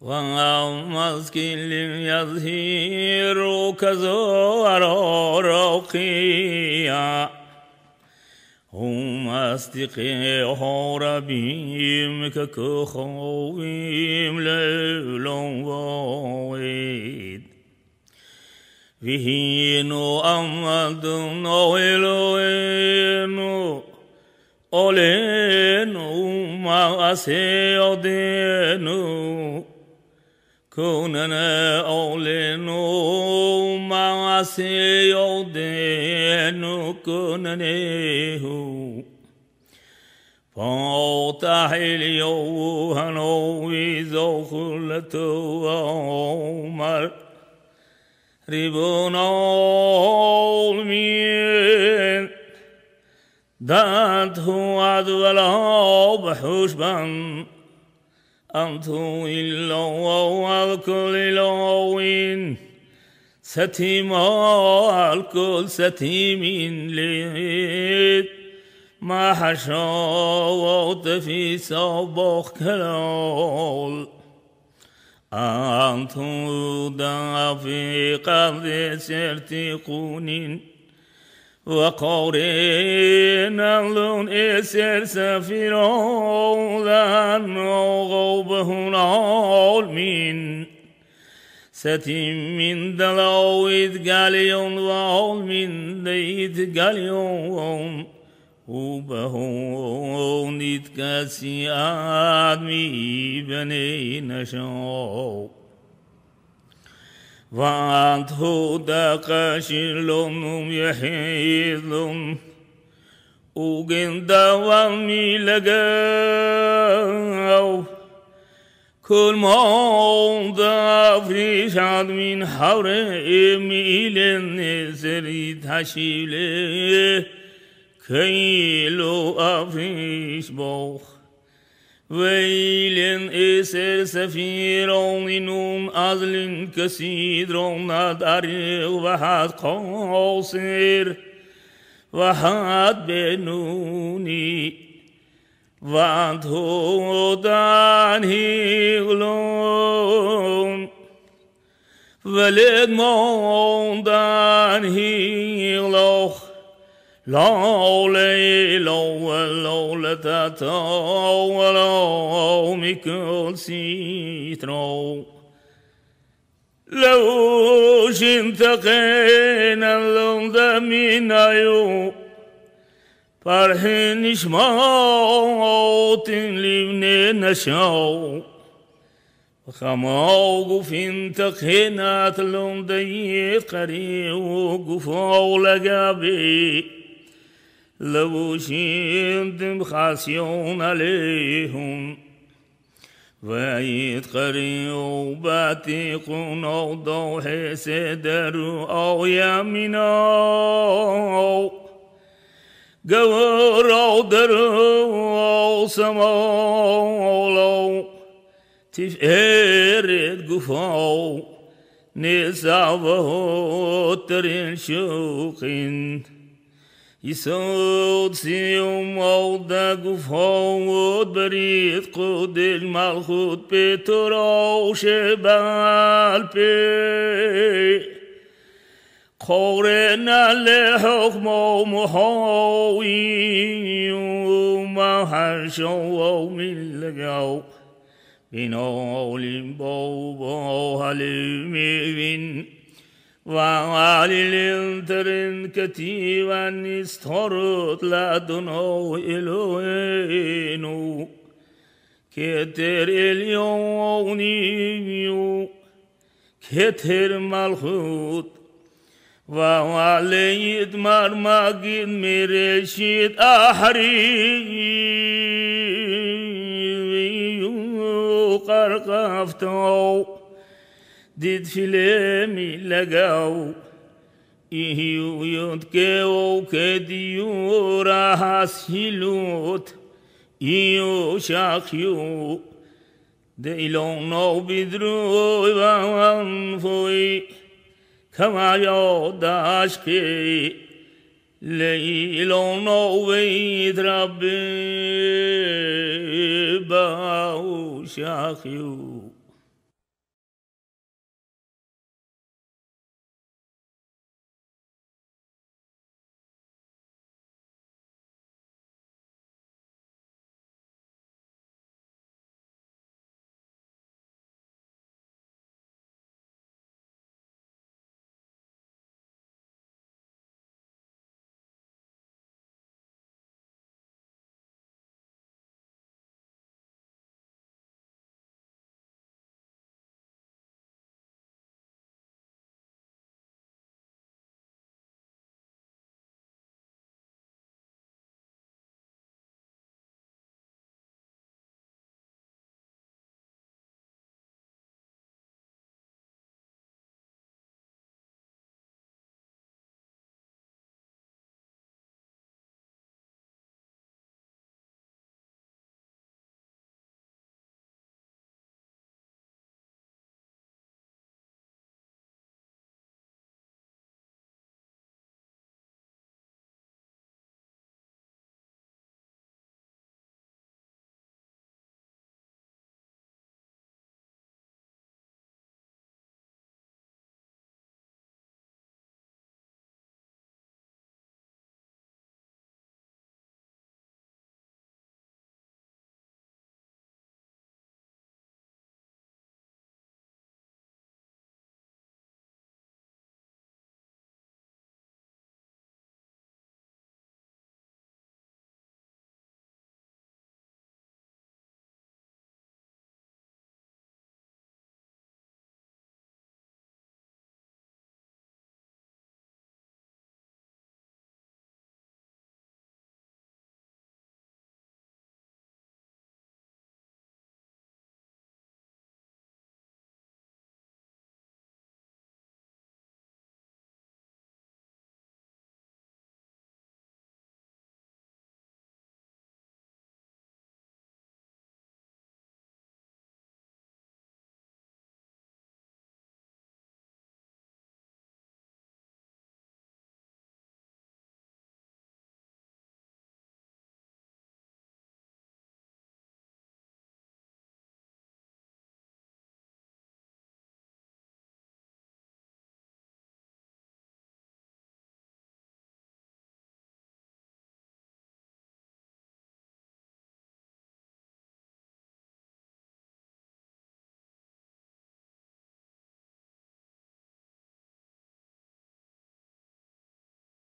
وَمَسْكِ لِمْ يَظْهِرُ كَزُوَرُ رَقِيَا هم استقي أصدقاء ربهم ككخوهم ليل واويد فيهن أمد وإلوين أولين ما أسيدين كوننا أعلن معسي يدين كوننيه فافتح اليوهن وزخلة وعمر ربنا المين دات هو عدو العاب حشبان antuilowakul ilowin satimal kul satimin lid ما حشوت في صبخ كلول أنتم في قبض سرتقونين وقارنا لون إسر سفيرا لن غوبه العالمين ستيم من دلو إدقاليون وعول من ديت قاليون وبهون يتكسي آدمي بني نشاق வாதூதகாஷிலும் யஹேதும் உகிந்தவம் இலக كل موضع في شاد من حرم إلى النسر تشيله كيلو أفيش بوخ ويل إسر سفير إنهم أذل كسيدر ندرغ وحد قاصر وحد بنوني وعد هدان هيغلون ولد موندان هيغلوخ لا ليلون تتو ولو مكرسي ترو لو شنتقينا لندمينا يو فرحن شموت لبن نشو خماغ فين تقينات لندي قريب وقفوا لقابي لوجدهم خاسيون عليهم وعيد قريبات قنوض حسدر أو يمنا قور أو در أو سمولو تفئرت قفو نسعبه ترين شوقين ای سوتیم او دگو فاود برید خود دل مال خود پتر آوش بال پی خور نله حکم و محاوی و محش و ملگاو بین آلیم با و با حلیمی وعليل ترن كتيبا استرد لدنو إلوينو كتر اليونيو كتر مالخوت وعلي دمر مرشيد أحريو قرقفتو ديد فيلمي لقاو إيهيو ينتكيو كديو راهاس هلوت إيو شاقيو ديلون نو بدرو وان فوي كما يوداش كي ليلون نو بيد ربي باو شاقيو